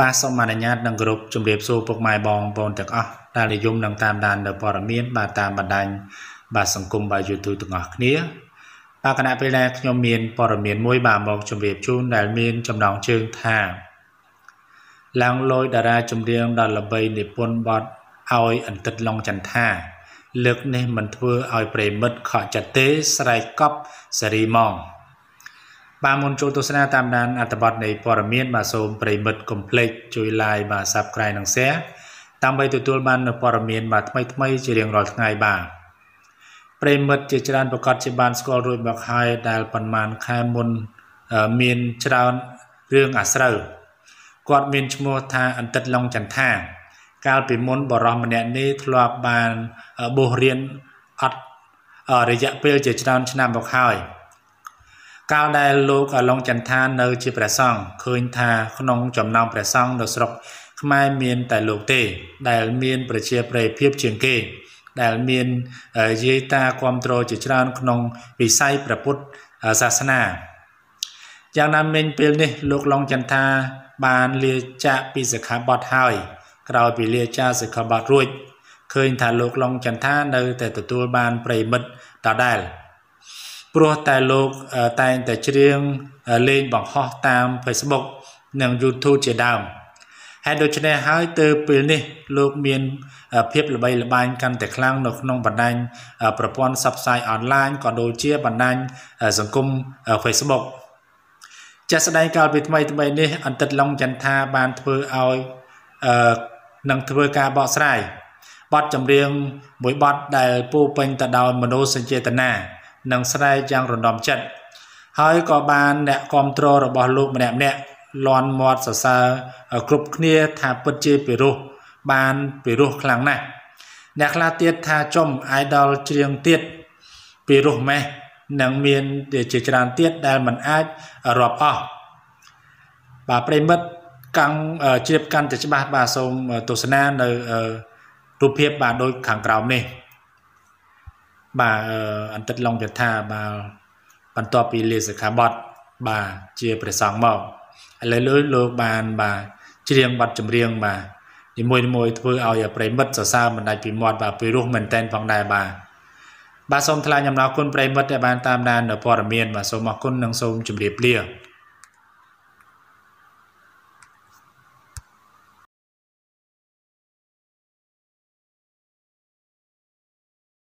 បាទសូមអនុញ្ញាតនឹងគោរពជម្រាបសួរពុកម៉ែបងប្អូនទាំងអស់ដែលនិយមនឹងតាមដាននៅព័ត៌មាន បាទតាមបណ្ដាញបាទសង្គមបាទ YouTube ទាំងអស់គ្នាបាទគណៈពេលដែលខ្ញុំមានព័ត៌មានមួយបាទមកជម្រាបជូនដែលមានចំណងជើងថាឡើងលយតារាចម្រៀង ដល់ល្បីនិពន្ធបទឲ្យអន្តិតឡុងចន្ទាលើកនេះមិនធ្វើឲ្យប្រិមិត្តខកចិត្តទេស្រែកកប់សេរីម៉ងបាទមុនចូលទស្សនាតាមដានអត្ថបទនៃព័ត៌មាន បាទសូមប្រិមិត្តកុំភ្លេចជួយ like បាទ Subscribe និង Share ដើម្បីទទួលបាននូវព័ត៌មានបាទថ្មីថ្មីជារៀងរាល់ថ្ងៃបាទប្រិមិត្តជាច្រើនប្រកាសជាបានស្គាល់រួចមកហើយដែលប៉ុន្មានខែមុនមានច្រើនរឿងអាស្រូវគាត់មានឈ្មោះថាអន្តិតឡុងចន្ទាកាលពីមុនបរោះម្នាក់នេះធ្លាប់បានបោះរៀនអត់រយៈពេលជាច្រើនឆ្នាំមកហើយកាលដែលលោកឡុងចន្ទានៅជាព្រះសង្ឃឃើញថាក្នុងចំណោមព្រះសង្ឃនៅស្រុកខ្មែរមានតែលោកទេ ដែលមានប្រជាប្រិយភាពជាងគេ ដែលមានយាយតាគ្រប់គ្រងជាច្រើនក្នុងវិស័យព្រះពុទ្ធសាសនាយ៉ាងណាមិញពេលនេះលោកឡុងចន្ទាបានលាចាកពីសិក្ខាបទហើយក្រោយពីលាចាកសិក្ខាបទរួចឃើញថាលោកឡុងចន្ទានៅតែទទួលបានប្រិមិត្តដដែលព្រោះតែលោកតែងតែច្រៀងលេងបង្ហោះតាម Facebook និង YouTube ជាដើមហើយដូច្នេះហើយទើបពេលនេះ លោកមាន ភាពល្បីល្បាញកាន់តែខ្លាំងនៅក្នុងបណ្ដាញប្រព័ន្ធផ្សព្វផ្សាយអនឡាញក៏ដូចជាបណ្ដាញសង្គម Facebook ចាស់ស្ដែងកាលពីថ្មីថ្មីនេះអន្តិតឡុងចន្ទថាបានធ្វើឲ្យអឺនឹងធ្វើការបកស្រាយបទចម្រៀងមួយបទដែលពោពេញទៅដោយមនោសញ្ចេតនានិងស្រែកយ៉ាងរំដំចិត្តហើយក៏បានអ្នកគ្រប់គ្រងរបស់លោកម្នាក់ម្នាក់លន់មាត់សរសើរគ្រប់គ្នាថាពិតជាពិរោះបានពិរោះខ្លាំងណាស់អ្នកខ្លះទៀតថាចំអាយដលច្រៀងទៀតពិរោះម៉េះនឹងមានជាច្រើនទៀតដែលមិនអាចរាប់អស់បាទប្រិមិត្តកាំងជ្រាបកាន់តែច្បាស់បាទសូមទស្សនានៅរូបភាពបាទដូចខាងក្រោមនេះបាទអន្តិតឡុងកថាបាទបន្ទាប់ពីលេសខាបតបាទជាព្រះសង្ឃមកឥឡូវលោកលោកបានបាទច្រៀងបទចម្រៀងបាទនីមួយៗធ្វើឲ្យប្រិមិត្តសរសើរមិនដាច់ពីមាត់បាទពីរោះមែនតែនផងដែរបាទបាទសូមថ្លែងអំណរគុណប្រិមិត្តដែលបានតាមដាននៅព័ត៌មានបាទសូមអរគុណនិងសូមជម្រាបលា